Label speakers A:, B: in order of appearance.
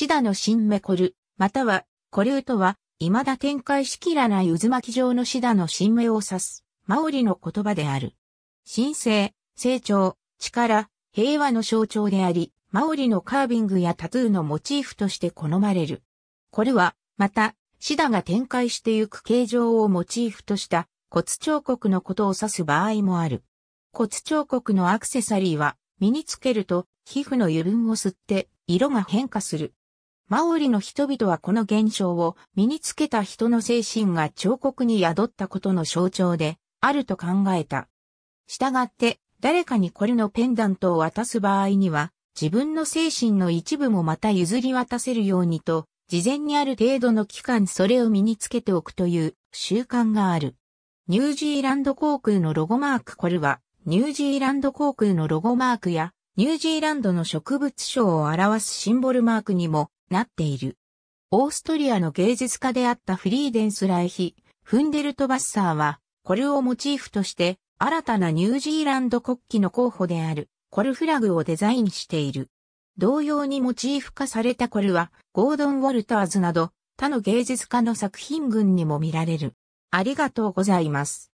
A: シダの新メコル、または、コリュウとは、未だ展開しきらない渦巻き状のシダの新芽を指す、マオリの言葉である。神聖、成長、力、平和の象徴であり、マオリのカービングやタトゥーのモチーフとして好まれる。これは、また、シダが展開してゆく形状をモチーフとした骨彫刻のことを指す場合もある。骨彫刻のアクセサリーは身につけると皮膚の油分を吸って色が変化する。マオリの人々はこの現象を身につけた人の精神が彫刻に宿ったことの象徴であると考えた。したがって誰かにこれのペンダントを渡す場合には自分の精神の一部もまた譲り渡せるようにと事前にある程度の期間それを身につけておくという習慣がある。ニュージーランド航空のロゴマークこれはニュージーランド航空のロゴマークやニュージーランドの植物賞を表すシンボルマークにもなっている。オーストリアの芸術家であったフリーデンス・ライヒ、フンデルト・バッサーは、これをモチーフとして、新たなニュージーランド国旗の候補である、コルフラグをデザインしている。同様にモチーフ化されたコルは、ゴードン・ウォルターズなど、他の芸術家の作品群にも見られる。ありがとうございます。